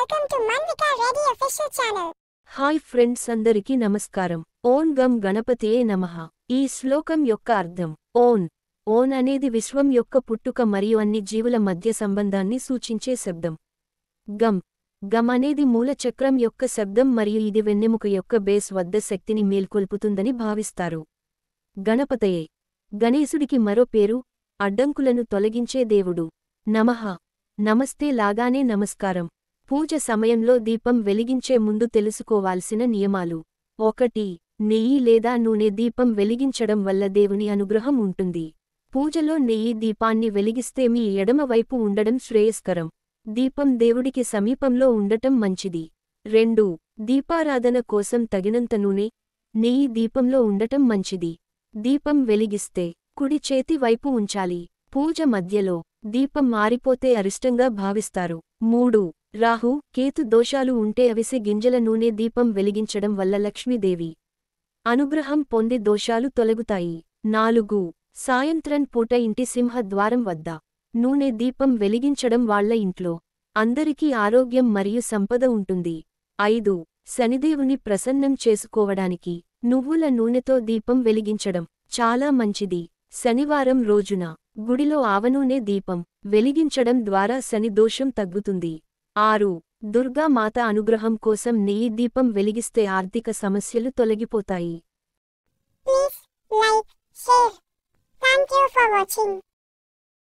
welcome to Manvika channel hi friends అందరికీ నమస్కారం own gum గణపతియే నమః ఈ శ్లోకం యొక్క అర్థం ఓన్ ఓన్ అనేది విశ్వం యొక్క పుట్టుక మరియు అన్ని జీవుల మధ్య సంబంధాన్ని సూచించే శబ్దం గమ్ గమ్ అనేది మూల చక్రం యొక్క శబ్దం మరియు ఇది వెన్నెముక యొక్క బేస్ వద్ద శక్తిని మేల్కొల్పుతుందని భావిస్తారు గణపతయే గణేశుడికి మరో పేరు అడ్డంకులను తొలగించే దేవుడు నమః నమస్తే లాగానే నమస్కారం పూజ సమయంలో దీపం వెలిగించే ముందు తెలుసుకోవాల్సిన నియమాలు ఒకటి నెయ్యి లేదా నూనె దీపం వెలిగించడం వల్ల దేవుని అనుగ్రహం ఉంటుంది పూజలో నెయ్యి దీపాన్ని వెలిగిస్తే మీ ఎడమవైపు ఉండడం శ్రేయస్కరం దీపం దేవుడికి సమీపంలో ఉండటం మంచిది రెండు దీపారాధన కోసం తగినంత నూనె నెయ్యి దీపంలో ఉండటం మంచిది దీపం వెలిగిస్తే కుడి చేతి వైపు ఉంచాలి పూజ మధ్యలో దీపం మారిపోతే అరిష్టంగా భావిస్తారు మూడు రాహు కేతు దోషాలు ఉంటే అవిసె గింజల నూనె దీపం వెలిగించడం వల్ల లక్ష్మీదేవి అనుగ్రహం పొంది దోషాలు తొలగుతాయి నాలుగు సాయంత్రం పూట ఇంటి సింహ ద్వారం వద్ద నూనె దీపం వెలిగించడం వాళ్ల ఇంట్లో అందరికీ ఆరోగ్యం మరియు సంపద ఉంటుంది ఐదు శనిదేవుని ప్రసన్నం చేసుకోవడానికి నువ్వుల నూనెతో దీపం వెలిగించడం చాలా మంచిది శనివారం రోజున గుడిలో ఆవనూనె దీపం వెలిగించడం ద్వారా శని దోషం తగ్గుతుంది ఆరు దుర్గామాత అనుగ్రహం కోసం నెయ్యి దీపం వెలిగిస్తే ఆర్థిక సమస్యలు తొలగిపోతాయి please like share thank you for watching